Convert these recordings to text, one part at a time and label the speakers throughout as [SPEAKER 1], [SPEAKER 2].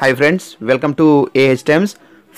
[SPEAKER 1] Hi friends, welcome to AH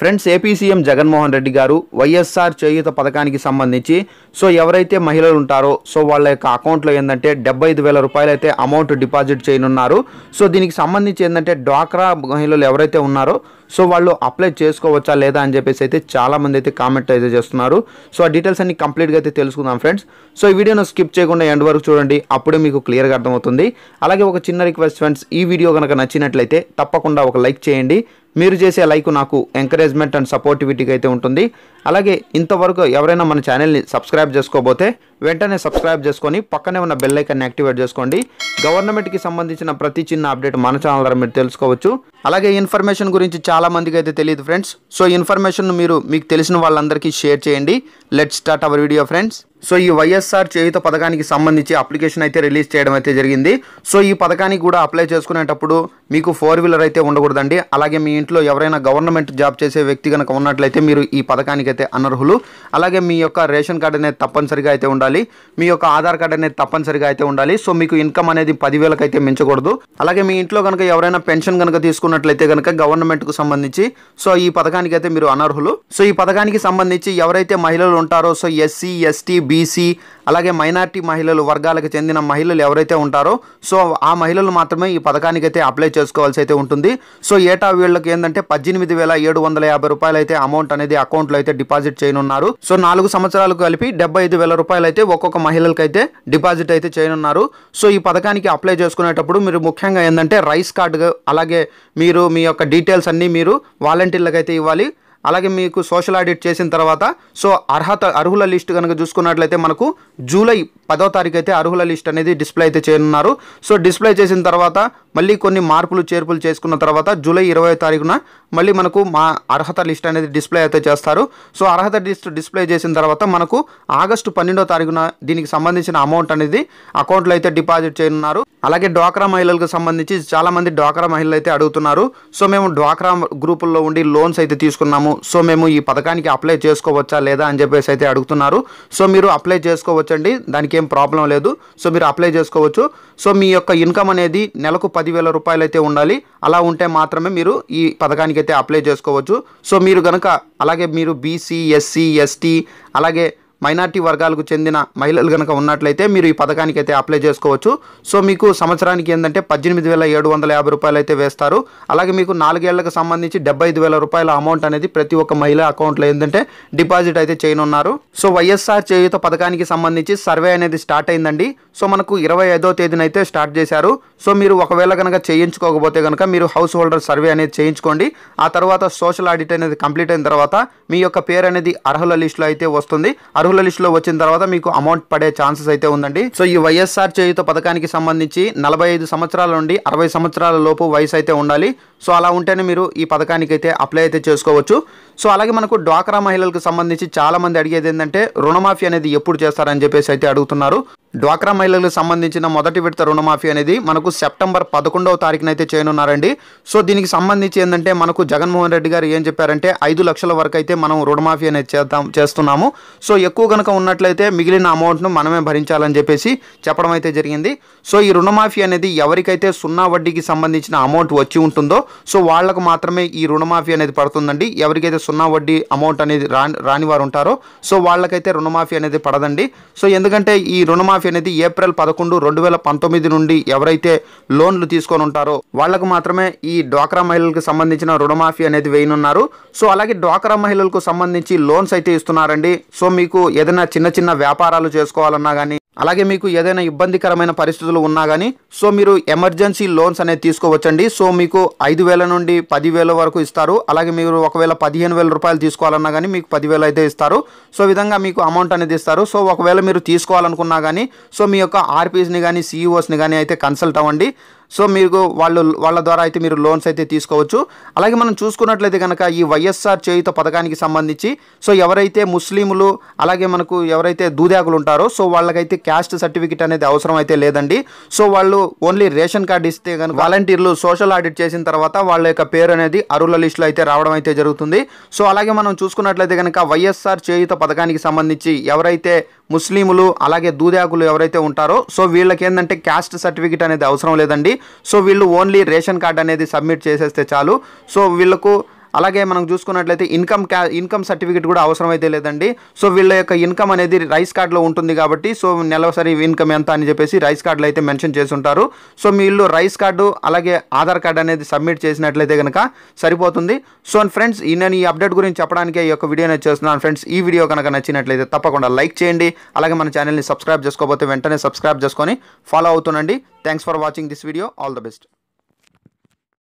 [SPEAKER 1] friends AP CM Jaganmohan Reddy garu YSR చేయుత పథకానికి సంబంధించి so ఎవరైతే మహిళలు ఉంటారో సో వాళ్ళ యొక్క అకౌంట్లో ఏంటంటే డెబ్బై ఐదు వేల రూపాయలు అయితే అమౌంట్ డిపాజిట్ చేయనున్నారు సో దీనికి సంబంధించి ఏంటంటే డ్వాక్రా మహిళలు ఎవరైతే ఉన్నారో సో వాళ్ళు అప్లై చేసుకోవచ్చా లేదా అని చెప్పేసి అయితే చాలామంది అయితే కామెంట్ అయితే చేస్తున్నారు సో ఆ డీటెయిల్స్ అన్ని కంప్లీట్గా అయితే తెలుసుకుందాం ఫ్రెండ్స్ సో ఈ వీడియోను స్కిప్ చేయకుండా ఎండ్ వరకు చూడండి అప్పుడే మీకు క్లియర్గా అర్థమవుతుంది అలాగే ఒక చిన్న రిక్వెస్ట్ ఫ్రెండ్స్ ఈ వీడియో కనుక నచ్చినట్లయితే తప్పకుండా ఒక లైక్ చేయండి మీరు చేసే లైక్ నాకు ఎంకరేజ్మెంట్ అండ్ సపోర్టివిటీకి అయితే ఉంటుంది అలాగే ఇంతవరకు ఎవరైనా మన ఛానల్ని సబ్స్క్రైబ్ చేసుకోబోతే వెంటనే సబ్స్క్రైబ్ చేసుకొని పక్కనే ఉన్న బెల్ ఐకాన్ని యాక్టివేట్ చేసుకోండి గవర్నమెంట్కి సంబంధించిన ప్రతి చిన్న అప్డేట్ మన ఛానల్ ద్వారా మీరు తెలుసుకోవచ్చు అలాగే ఇన్ఫర్మేషన్ గురించి చాలా మందికి అయితే తెలియదు ఫ్రెండ్స్ సో ఇన్ఫర్మేషన్ మీరు మీకు తెలిసిన వాళ్ళందరికీ షేర్ చేయండి let start our video friends so ఈ వైఎస్ఆర్ చేయుత పథకానికి సంబంధించి అప్లికేషన్ అయితే రిలీజ్ చేయడం అయితే జరిగింది సో ఈ పథకానికి కూడా అప్లై చేసుకునేటప్పుడు మీకు ఫోర్ వీలర్ అయితే ఉండకూడదండి అలాగే మీ ఇంట్లో ఎవరైనా గవర్నమెంట్ జాబ్ చేసే వ్యక్తి కనుక ఉన్నట్లయితే మీరు ఈ పథకానికి అయితే అనర్హులు అలాగే మీ యొక్క రేషన్ కార్డు అనేది తప్పనిసరిగా అయితే ఉండాలి మీ యొక్క ఆధార్ కార్డు అనేది తప్పనిసరిగా అయితే ఉండాలి సో మీకు ఇన్కమ్ అనేది పదివేలకు అయితే మించకూడదు అలాగే మీ ఇంట్లో కనుక ఎవరైనా పెన్షన్ కనుక తీసుకున్నట్లయితే కనుక గవర్నమెంట్కు సంబంధించి సో ఈ పథకానికి అయితే మీరు అనర్హులు సో ఈ పథకానికి సంబంధించి ఎవరైతే మహిళలు ఉంటారో సో ఎస్సీ ఎస్టీ బీసీ అలాగే మైనార్టీ మహిళలు వర్గాలకు చెందిన మహిళలు ఎవరైతే ఉంటారో సో ఆ మహిళలు మాత్రమే ఈ పథకానికి అయితే అప్లై చేసుకోవాల్సి అయితే ఉంటుంది సో ఏటా వీళ్ళకి ఏంటంటే పద్దెనిమిది వేల ఏడు వందల యాభై రూపాయలు అయితే అమౌంట్ అనేది అకౌంట్లో అయితే డిపాజిట్ చేయనున్నారు సో నాలుగు సంవత్సరాలకు కలిపి డెబ్బై ఐదు వేల రూపాయలు అయితే ఒక్కొక్క మహిళలకు అయితే డిపాజిట్ అయితే చేయనున్నారు సో ఈ పథకానికి అప్లై చేసుకునేటప్పుడు మీరు ముఖ్యంగా ఏంటంటే రైస్ కార్డు అలాగే మీరు మీ యొక్క డీటెయిల్స్ అన్నీ మీరు వాలంటీర్లకు అయితే ఇవ్వాలి అలాగే మీకు సోషల్ ఆడిట్ చేసిన తర్వాత సో అర్హత అర్హుల లిస్ట్ కనుక చూసుకున్నట్లయితే మనకు జూలై పదో తారీఖు అయితే అర్హుల లిస్ట్ అనేది డిస్ప్లే అయితే చేయనున్నారు సో డిస్ప్లే చేసిన తర్వాత మళ్ళీ కొన్ని మార్పులు చేర్పులు చేసుకున్న తర్వాత జూలై ఇరవై తారీఖున మళ్ళీ మనకు మా అర్హత లిస్ట్ అనేది డిస్ప్లే అయితే చేస్తారు సో అర్హత లిస్ట్ డిస్ప్లే చేసిన తర్వాత మనకు ఆగస్టు పన్నెండో తారీఖున దీనికి సంబంధించిన అమౌంట్ అనేది అకౌంట్లో అయితే డిపాజిట్ చేయనున్నారు అలాగే డ్వాక్రా మహిళలకు సంబంధించి చాలామంది డ్వాక్రా మహిళలు అయితే అడుగుతున్నారు సో మేము డ్వాక్రా గ్రూపుల్లో ఉండి లోన్స్ అయితే తీసుకున్నాము సో మేము ఈ పథకానికి అప్లై చేసుకోవచ్చా లేదా అని చెప్పేసి అయితే అడుగుతున్నారు సో మీరు అప్లై చేసుకోవచ్చండి దానికి ఏం ప్రాబ్లం లేదు సో మీరు అప్లై చేసుకోవచ్చు సో మీ యొక్క ఇన్కమ్ అనేది నెలకు పదివేల రూపాయలు అయితే ఉండాలి అలా ఉంటే మాత్రమే మీరు ఈ పథకానికి అయితే అప్లై చేసుకోవచ్చు సో మీరు కనుక అలాగే మీరు బీసీ ఎస్సీ ఎస్టీ అలాగే మైనార్టీ వర్గాలకు చెందిన మహిళలు కనుక ఉన్నట్లయితే మీరు ఈ పథకానికి అయితే అప్లై చేసుకోవచ్చు సో మీకు సంవత్సరానికి ఏంటంటే పద్దెనిమిది వేల ఏడు వందల యాభై రూపాయలు అయితే వేస్తారు అలాగే మీకు నాలుగేళ్లకు సంబంధించి డెబ్బై ఐదు వేల రూపాయల అమౌంట్ అనేది ప్రతి ఒక్క మహిళ అకౌంట్లో ఏంటంటే డిపాజిట్ అయితే చేయనున్నారు సో వైఎస్ఆర్ చేయుత పథకానికి సంబంధించి సర్వే అనేది స్టార్ట్ అయిందండి సో మనకు ఇరవై ఐదో తేదీన అయితే స్టార్ట్ చేశారు సో మీరు ఒకవేళ కనుక చేయించుకోకపోతే కనుక మీరు హౌస్ హోల్డర్ సర్వే అనేది చేయించుకోండి ఆ తర్వాత సోషల్ ఆడిట్ అనేది కంప్లీట్ అయిన తర్వాత మీ యొక్క పేరు అనేది అర్హుల లిస్టులో అయితే వస్తుంది అర్హుల లిస్టులో వచ్చిన తర్వాత మీకు అమౌంట్ పడే ఛాన్సెస్ అయితే ఉందండి సో ఈ వైఎస్ఆర్ చేయుత పథకానికి సంబంధించి నలభై ఐదు సంవత్సరాల నుండి అరవై సంవత్సరాల లోపు వయసు అయితే ఉండాలి సో అలా ఉంటేనే మీరు ఈ పథకానికి అయితే అప్లై అయితే చేసుకోవచ్చు సో అలాగే మనకు డ్వాక్రా మహిళలకు సంబంధించి చాలామంది అడిగేది ఏంటంటే రుణమాఫీ అనేది ఎప్పుడు చేస్తారని చెప్పేసి అయితే అడుగుతున్నారు డ్వాక్రా మహిళలకు సంబంధించిన మొదటి విడత రుణమాఫీ అనేది మనకు సెప్టెంబర్ పదకొండవ తారీఖున అయితే చేయనున్నారండి సో దీనికి సంబంధించి ఏంటంటే మనకు జగన్మోహన్ రెడ్డి గారు ఏం చెప్పారంటే ఐదు లక్షల వరకు అయితే మనం రుణమాఫీ అనేది చేద్దాం చేస్తున్నాము సో ఎక్కువ కనుక ఉన్నట్లయితే మిగిలిన అమౌంట్ను మనమే భరించాలని చెప్పేసి చెప్పడం అయితే జరిగింది సో ఈ రుణమాఫీ అనేది ఎవరికైతే సున్నా వడ్డీకి సంబంధించిన అమౌంట్ వచ్చి ఉంటుందో సో వాళ్లకు మాత్రమే ఈ రుణమాఫీ అనేది పడుతుందండి ఎవరికైతే సున్నా వడ్డీ అమౌంట్ అనేది రాని రాని వారు ఉంటారో సో వాళ్ళకైతే రుణమాఫీ అనేది పడదండి సో ఎందుకంటే ఈ రుణమాఫీ మాఫీ అనేది ఏప్రిల్ పదకొండు రెండు వేల పంతొమ్మిది నుండి ఎవరైతే లోన్లు తీసుకొని ఉంటారో వాళ్లకు మాత్రమే ఈ డ్వాక్రా మహిళలకు సంబంధించిన రుణమాఫీ అనేది వేయనున్నారు సో అలాగే డ్వాక్రా మహిళలకు సంబంధించి లోన్స్ అయితే ఇస్తున్నారండి సో మీకు ఏదైనా చిన్న చిన్న వ్యాపారాలు చేసుకోవాలన్నా కానీ అలాగే మీకు ఏదైనా ఇబ్బందికరమైన పరిస్థితులు ఉన్నా కానీ సో మీరు ఎమర్జెన్సీ లోన్స్ అనేది తీసుకోవచ్చండి సో మీకు ఐదు వేల నుండి పదివేల వరకు ఇస్తారు అలాగే మీరు ఒకవేళ పదిహేను వేల రూపాయలు తీసుకోవాలన్నా కానీ మీకు పదివేలు అయితే ఇస్తారు సో విధంగా మీకు అమౌంట్ అనేది ఇస్తారు సో ఒకవేళ మీరు తీసుకోవాలనుకున్నా కానీ సో మీ యొక్క ఆర్పీస్ని కానీ సీఈఓస్ని e కానీ అయితే కన్సల్ట్ అవ్వండి సో మీకు వాళ్ళు వాళ్ళ ద్వారా అయితే మీరు లోన్స్ అయితే తీసుకోవచ్చు అలాగే మనం చూసుకున్నట్లయితే కనుక ఈ వైఎస్ఆర్ చేయుత పథకానికి సంబంధించి సో ఎవరైతే ముస్లింలు అలాగే మనకు ఎవరైతే దూదాగులు ఉంటారో సో వాళ్ళకైతే క్యాస్ట్ సర్టిఫికేట్ అనేది అవసరం అయితే లేదండి సో వాళ్ళు ఓన్లీ రేషన్ కార్డు ఇస్తే కనుక వాలంటీర్లు సోషల్ ఆడిట్ చేసిన తర్వాత వాళ్ళ యొక్క పేరు అనేది అరుల లిస్టులో అయితే రావడం అయితే జరుగుతుంది సో అలాగే మనం చూసుకున్నట్లయితే కనుక వైఎస్ఆర్ చేయుత పథకానికి సంబంధించి ఎవరైతే ముస్లింలు అలాగే దూదాకులు ఎవరైతే ఉంటారో సో వీళ్ళకి ఏంటంటే క్యాస్ట్ సర్టిఫికేట్ అనేది అవసరం లేదండి సో వీళ్ళు ఓన్లీ రేషన్ కార్డ్ అనేది సబ్మిట్ చేసేస్తే చాలు సో వీళ్ళకు అలాగే మనం చూసుకున్నట్లయితే ఇన్కమ్ క్యా ఇన్కమ్ సర్టిఫికేట్ కూడా అవసరమైతే లేదండి సో వీళ్ళ యొక్క ఇన్కమ్ అనేది రైస్ కార్డులో ఉంటుంది కాబట్టి సో నెలసరి ఇన్కమ్ ఎంత అని చెప్పేసి రైస్ కార్డులో అయితే మెన్షన్ చేసి ఉంటారు సో వీళ్ళు రైస్ కార్డు అలాగే ఆధార్ కార్డు అనేది సబ్మిట్ చేసినట్లయితే కనుక సరిపోతుంది సో ఫ్రెండ్స్ నేను ఈ అప్డేట్ గురించి చెప్పడానికి ఈ యొక్క వీడియోని చేస్తున్నాను ఫ్రెండ్స్ ఈ వీడియో కనుక నచ్చినట్లయితే తప్పకుండా లైక్ చేయండి అలాగే మన ఛానల్ని సబ్స్క్రైబ్ చేసుకోకపోతే వెంటనే సబ్స్క్రైబ్ చేసుకొని ఫాలో అవుతుండండి thanks for watching this video all the best